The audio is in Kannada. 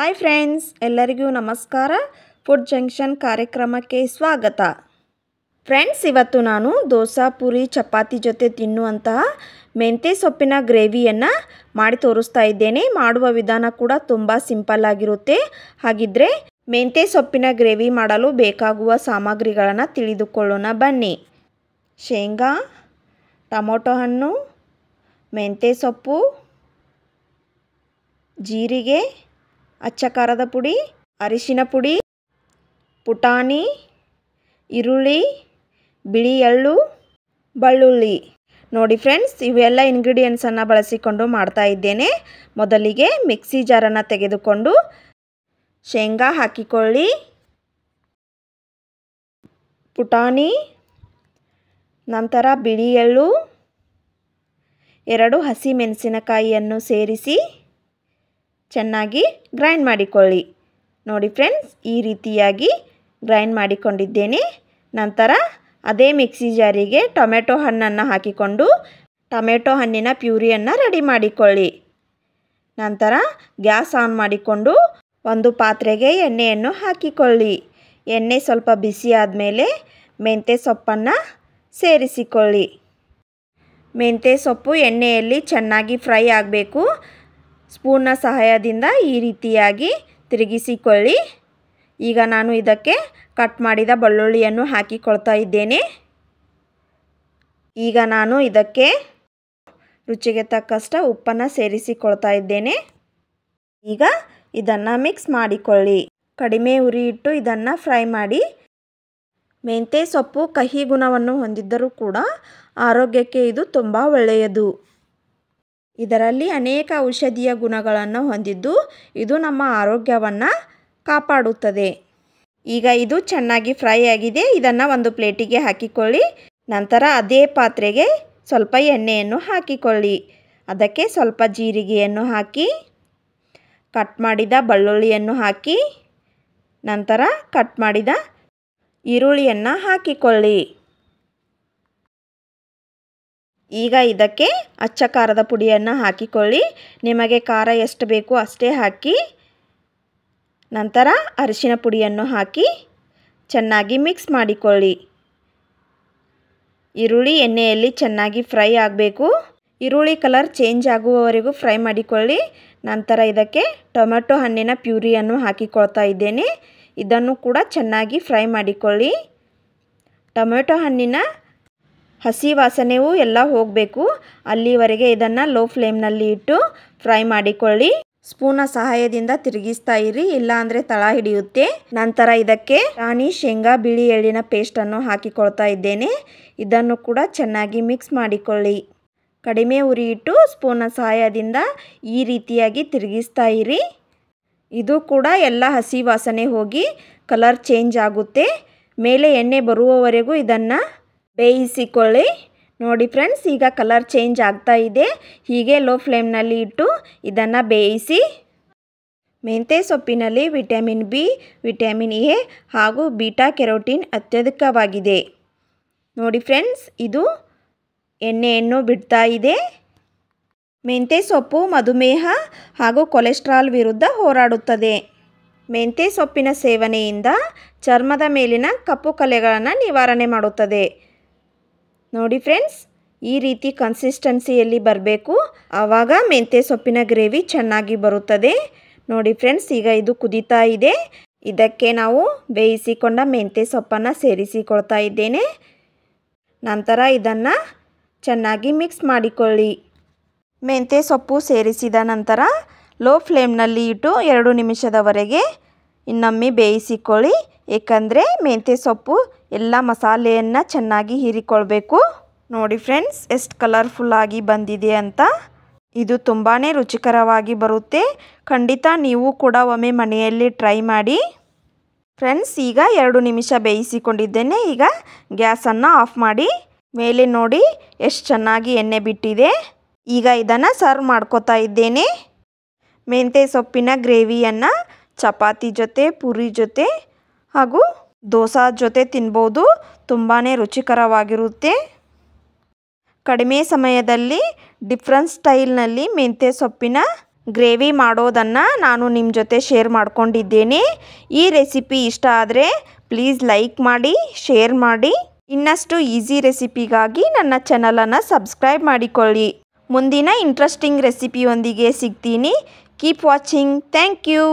ಹಾಯ್ ಫ್ರೆಂಡ್ಸ್ ಎಲ್ಲರಿಗೂ ನಮಸ್ಕಾರ ಫುಡ್ ಜಂಕ್ಷನ್ ಕಾರ್ಯಕ್ರಮಕ್ಕೆ ಸ್ವಾಗತ ಫ್ರೆಂಡ್ಸ್ ಇವತ್ತು ನಾನು ದೋಸೆ ಪೂರಿ ಚಪಾತಿ ಜೊತೆ ತಿನ್ನುವಂತಹ ಮೆಂತ್ಯ ಸೊಪ್ಪಿನ ಗ್ರೇವಿಯನ್ನು ಮಾಡಿ ತೋರಿಸ್ತಾ ಇದ್ದೇನೆ ಮಾಡುವ ವಿಧಾನ ಕೂಡ ತುಂಬ ಸಿಂಪಲ್ ಆಗಿರುತ್ತೆ ಹಾಗಿದ್ದರೆ ಮೆಂತ್ಯ ಸೊಪ್ಪಿನ ಗ್ರೇವಿ ಮಾಡಲು ಬೇಕಾಗುವ ಸಾಮಗ್ರಿಗಳನ್ನು ತಿಳಿದುಕೊಳ್ಳೋಣ ಬನ್ನಿ ಶೇಂಗಾ ಟೊಮೊಟೊ ಹಣ್ಣು ಮೆಂತ್ಯ ಸೊಪ್ಪು ಜೀರಿಗೆ ಅಚ್ಚಕಾರದ ಪುಡಿ ಅರಿಶಿನ ಪುಡಿ ಪುಟಾಣಿ ಈರುಳ್ಳಿ ಬಿಳಿ ಎಳ್ಳು ಬಳ್ಳುಳ್ಳಿ ನೋಡಿ ಫ್ರೆಂಡ್ಸ್ ಇವೆಲ್ಲ ಇಂಗ್ರೀಡಿಯೆಂಟ್ಸನ್ನು ಬಳಸಿಕೊಂಡು ಮಾಡ್ತಾ ಇದ್ದೇನೆ ಮೊದಲಿಗೆ ಮಿಕ್ಸಿ ಜಾರನ್ನು ತೆಗೆದುಕೊಂಡು ಶೇಂಗಾ ಹಾಕಿಕೊಳ್ಳಿ ಪುಟಾಣಿ ನಂತರ ಬಿಳಿ ಎಳ್ಳು ಎರಡು ಹಸಿ ಮೆಣಸಿನಕಾಯಿಯನ್ನು ಸೇರಿಸಿ ಚೆನ್ನಾಗಿ ಗ್ರೈಂಡ್ ಮಾಡಿಕೊಳ್ಳಿ ನೋಡಿ ಫ್ರೆಂಡ್ಸ್ ಈ ರೀತಿಯಾಗಿ ಗ್ರೈಂಡ್ ಮಾಡಿಕೊಂಡಿದ್ದೇನೆ ನಂತರ ಅದೇ ಮಿಕ್ಸಿ ಜಾರಿಗೆ ಟೊಮೆಟೊ ಹಣ್ಣನ್ನು ಹಾಕಿಕೊಂಡು ಟೊಮೆಟೊ ಹಣ್ಣಿನ ಪ್ಯೂರಿಯನ್ನು ರೆಡಿ ಮಾಡಿಕೊಳ್ಳಿ ನಂತರ ಗ್ಯಾಸ್ ಆನ್ ಮಾಡಿಕೊಂಡು ಒಂದು ಪಾತ್ರೆಗೆ ಎಣ್ಣೆಯನ್ನು ಹಾಕಿಕೊಳ್ಳಿ ಎಣ್ಣೆ ಸ್ವಲ್ಪ ಬಿಸಿ ಆದಮೇಲೆ ಮೆಂತ್ಯ ಸೊಪ್ಪನ್ನು ಸೇರಿಸಿಕೊಳ್ಳಿ ಮೆಂತ್ಯ ಸೊಪ್ಪು ಎಣ್ಣೆಯಲ್ಲಿ ಚೆನ್ನಾಗಿ ಫ್ರೈ ಆಗಬೇಕು ಸ್ಪೂನ್ನ ಸಹಾಯದಿಂದ ಈ ರೀತಿಯಾಗಿ ತಿರುಗಿಸಿಕೊಳ್ಳಿ ಈಗ ನಾನು ಇದಕ್ಕೆ ಕಟ್ ಮಾಡಿದ ಬೆಳ್ಳುಳ್ಳಿಯನ್ನು ಹಾಕಿಕೊಳ್ತಾ ಇದ್ದೇನೆ ಈಗ ನಾನು ಇದಕ್ಕೆ ರುಚಿಗೆ ತಕ್ಕಷ್ಟ ಉಪ್ಪನ್ನು ಸೇರಿಸಿಕೊಳ್ತಾ ಇದ್ದೇನೆ ಈಗ ಇದನ್ನು ಮಿಕ್ಸ್ ಮಾಡಿಕೊಳ್ಳಿ ಕಡಿಮೆ ಉರಿ ಇಟ್ಟು ಇದನ್ನು ಫ್ರೈ ಮಾಡಿ ಮೆಂತ್ಯ ಸೊಪ್ಪು ಕಹಿ ಗುಣವನ್ನು ಹೊಂದಿದ್ದರೂ ಕೂಡ ಆರೋಗ್ಯಕ್ಕೆ ಇದು ತುಂಬ ಒಳ್ಳೆಯದು ಇದರಲ್ಲಿ ಅನೇಕ ಔಷಧೀಯ ಗುಣಗಳನ್ನು ಹೊಂದಿದ್ದು ಇದು ನಮ್ಮ ಆರೋಗ್ಯವನ್ನು ಕಾಪಾಡುತ್ತದೆ ಈಗ ಇದು ಚೆನ್ನಾಗಿ ಫ್ರೈ ಆಗಿದೆ ಇದನ್ನು ಒಂದು ಪ್ಲೇಟಿಗೆ ಹಾಕಿಕೊಳ್ಳಿ ನಂತರ ಅದೇ ಪಾತ್ರೆಗೆ ಸ್ವಲ್ಪ ಎಣ್ಣೆಯನ್ನು ಹಾಕಿಕೊಳ್ಳಿ ಅದಕ್ಕೆ ಸ್ವಲ್ಪ ಜೀರಿಗೆಯನ್ನು ಹಾಕಿ ಕಟ್ ಮಾಡಿದ ಬೆಳ್ಳುಳ್ಳಿಯನ್ನು ಹಾಕಿ ನಂತರ ಕಟ್ ಮಾಡಿದ ಈರುಳ್ಳಿಯನ್ನು ಹಾಕಿಕೊಳ್ಳಿ ಈಗ ಇದಕ್ಕೆ ಅಚ್ಚ ಖಾರದ ಪುಡಿಯನ್ನು ಹಾಕಿಕೊಳ್ಳಿ ನಿಮಗೆ ಖಾರ ಎಷ್ಟು ಬೇಕು ಅಷ್ಟೇ ಹಾಕಿ ನಂತರ ಅರಿಶಿನ ಪುಡಿಯನ್ನು ಹಾಕಿ ಚೆನ್ನಾಗಿ ಮಿಕ್ಸ್ ಮಾಡಿಕೊಳ್ಳಿ ಈರುಳ್ಳಿ ಎಣ್ಣೆಯಲ್ಲಿ ಚೆನ್ನಾಗಿ ಫ್ರೈ ಆಗಬೇಕು ಈರುಳ್ಳಿ ಕಲರ್ ಚೇಂಜ್ ಆಗುವವರೆಗೂ ಫ್ರೈ ಮಾಡಿಕೊಳ್ಳಿ ನಂತರ ಇದಕ್ಕೆ ಟೊಮೆಟೊ ಹಣ್ಣಿನ ಪ್ಯೂರಿಯನ್ನು ಹಾಕಿಕೊಳ್ತಾ ಇದ್ದೇನೆ ಇದನ್ನು ಕೂಡ ಚೆನ್ನಾಗಿ ಫ್ರೈ ಮಾಡಿಕೊಳ್ಳಿ ಟೊಮೆಟೊ ಹಣ್ಣಿನ ಹಸಿ ವಾಸನೆಯೂ ಎಲ್ಲ ಹೋಗಬೇಕು ಅಲ್ಲಿವರೆಗೆ ಇದನ್ನು ಲೋ ಫ್ಲೇಮ್ನಲ್ಲಿ ಇಟ್ಟು ಫ್ರೈ ಮಾಡಿಕೊಳ್ಳಿ ಸ್ಪೂನ ಸಹಾಯದಿಂದ ತಿರುಗಿಸ್ತಾ ಇರಿ ಇಲ್ಲಾಂದರೆ ತಳ ಹಿಡಿಯುತ್ತೆ ನಂತರ ಇದಕ್ಕೆ ರಾಣಿ ಶೇಂಗಾ ಬಿಳಿ ಎಳ್ಳಿನ ಪೇಸ್ಟನ್ನು ಹಾಕಿಕೊಳ್ತಾ ಇದ್ದೇನೆ ಇದನ್ನು ಕೂಡ ಚೆನ್ನಾಗಿ ಮಿಕ್ಸ್ ಮಾಡಿಕೊಳ್ಳಿ ಕಡಿಮೆ ಉರಿ ಇಟ್ಟು ಸ್ಪೂನ ಸಹಾಯದಿಂದ ಈ ರೀತಿಯಾಗಿ ತಿರುಗಿಸ್ತಾ ಇರಿ ಇದು ಕೂಡ ಎಲ್ಲ ಹಸಿ ವಾಸನೆ ಹೋಗಿ ಕಲರ್ ಚೇಂಜ್ ಆಗುತ್ತೆ ಮೇಲೆ ಎಣ್ಣೆ ಬರುವವರೆಗೂ ಇದನ್ನು ಬೇಯಿಸಿಕೊಳ್ಳಿ ನೋಡಿ ಫ್ರೆಂಡ್ಸ್ ಈಗ ಕಲರ್ ಚೇಂಜ್ ಆಗ್ತಾ ಇದೆ ಹೀಗೆ ಲೋ ಫ್ಲೇಮ್ನಲ್ಲಿ ಇಟ್ಟು ಇದನ್ನು ಬೇಯಿಸಿ ಮೆಂತೆ ಸೊಪ್ಪಿನಲ್ಲಿ ವಿಟಮಿನ್ ಬಿ ವಿಟಮಿನ್ ಎ ಹಾಗೂ ಬೀಟಾ ಕೆರೋಟಿನ್ ಅತ್ಯಧಿಕವಾಗಿದೆ ನೋಡಿ ಫ್ರೆಂಡ್ಸ್ ಇದು ಎಣ್ಣೆಯನ್ನು ಬಿಡ್ತಾ ಇದೆ ಮೆಂತೆ ಸೊಪ್ಪು ಮಧುಮೇಹ ಹಾಗೂ ಕೊಲೆಸ್ಟ್ರಾಲ್ ವಿರುದ್ಧ ಹೋರಾಡುತ್ತದೆ ಮೆಂತೆ ಸೊಪ್ಪಿನ ಸೇವನೆಯಿಂದ ಚರ್ಮದ ಮೇಲಿನ ಕಪ್ಪು ಕಲೆಗಳನ್ನು ನಿವಾರಣೆ ಮಾಡುತ್ತದೆ ನೋಡಿ ಫ್ರೆಂಡ್ಸ್ ಈ ರೀತಿ ಕನ್ಸಿಸ್ಟೆನ್ಸಿಯಲ್ಲಿ ಬರಬೇಕು ಆವಾಗ ಮೆಂತ್ಯ ಸೊಪ್ಪಿನ ಗ್ರೇವಿ ಚೆನ್ನಾಗಿ ಬರುತ್ತದೆ ನೋಡಿ ಫ್ರೆಂಡ್ಸ್ ಈಗ ಇದು ಕುದೀತಾ ಇದೆ ಇದಕ್ಕೆ ನಾವು ಬೇಯಿಸಿಕೊಂಡ ಮೆಂತ್ಯ ಸೊಪ್ಪನ್ನು ಸೇರಿಸಿಕೊಳ್ತಾ ಇದ್ದೇನೆ ನಂತರ ಇದನ್ನು ಚೆನ್ನಾಗಿ ಮಿಕ್ಸ್ ಮಾಡಿಕೊಳ್ಳಿ ಮೆಂತ್ಯ ಸೊಪ್ಪು ಸೇರಿಸಿದ ನಂತರ ಲೋ ಫ್ಲೇಮ್ನಲ್ಲಿ ಇಟ್ಟು ಎರಡು ನಿಮಿಷದವರೆಗೆ ಇನ್ನೊಮ್ಮೆ ಬೇಯಿಸಿಕೊಳ್ಳಿ ಏಕೆಂದರೆ ಮೆಂತ್ಯ ಸೊಪ್ಪು ಎಲ್ಲ ಮಸಾಲೆಯನ್ನು ಚೆನ್ನಾಗಿ ಹೀರಿಕೊಳ್ಬೇಕು ನೋಡಿ ಫ್ರೆಂಡ್ಸ್ ಎಷ್ಟು ಕಲರ್ಫುಲ್ಲಾಗಿ ಬಂದಿದೆ ಅಂತ ಇದು ತುಂಬಾ ರುಚಿಕರವಾಗಿ ಬರುತ್ತೆ ಖಂಡಿತ ನೀವು ಕೂಡ ಒಮ್ಮೆ ಮನೆಯಲ್ಲಿ ಟ್ರೈ ಮಾಡಿ ಫ್ರೆಂಡ್ಸ್ ಈಗ ಎರಡು ನಿಮಿಷ ಬೇಯಿಸಿಕೊಂಡಿದ್ದೇನೆ ಈಗ ಗ್ಯಾಸನ್ನು ಆಫ್ ಮಾಡಿ ಮೇಲೆ ನೋಡಿ ಎಷ್ಟು ಚೆನ್ನಾಗಿ ಎಣ್ಣೆ ಬಿಟ್ಟಿದೆ ಈಗ ಇದನ್ನು ಸರ್ವ್ ಮಾಡ್ಕೋತಾ ಇದ್ದೇನೆ ಮೆಂತ್ಯ ಸೊಪ್ಪಿನ ಗ್ರೇವಿಯನ್ನು ಚಪಾತಿ ಜೊತೆ ಪೂರಿ ಜೊತೆ ಹಾಗೂ ದೋಸಾ ಜೊತೆ ತಿನ್ಬೋದು ತುಂಬಾ ರುಚಿಕರವಾಗಿರುತ್ತೆ ಕಡಿಮೆ ಸಮಯದಲ್ಲಿ ಡಿಫ್ರೆನ್ಸ್ ಸ್ಟೈಲ್ನಲ್ಲಿ ಮೆಂತ್ಯ ಸೊಪ್ಪಿನ ಗ್ರೇವಿ ಮಾಡೋದನ್ನು ನಾನು ನಿಮ್ಮ ಜೊತೆ ಶೇರ್ ಮಾಡಿಕೊಂಡಿದ್ದೇನೆ ಈ ರೆಸಿಪಿ ಇಷ್ಟ ಆದರೆ ಪ್ಲೀಸ್ ಲೈಕ್ ಮಾಡಿ ಶೇರ್ ಮಾಡಿ ಇನ್ನಷ್ಟು ಈಸಿ ರೆಸಿಪಿಗಾಗಿ ನನ್ನ ಚಾನಲನ್ನು ಸಬ್ಸ್ಕ್ರೈಬ್ ಮಾಡಿಕೊಳ್ಳಿ ಮುಂದಿನ ಇಂಟ್ರೆಸ್ಟಿಂಗ್ ರೆಸಿಪಿಯೊಂದಿಗೆ ಸಿಗ್ತೀನಿ ಕೀಪ್ ವಾಚಿಂಗ್ ಥ್ಯಾಂಕ್ ಯು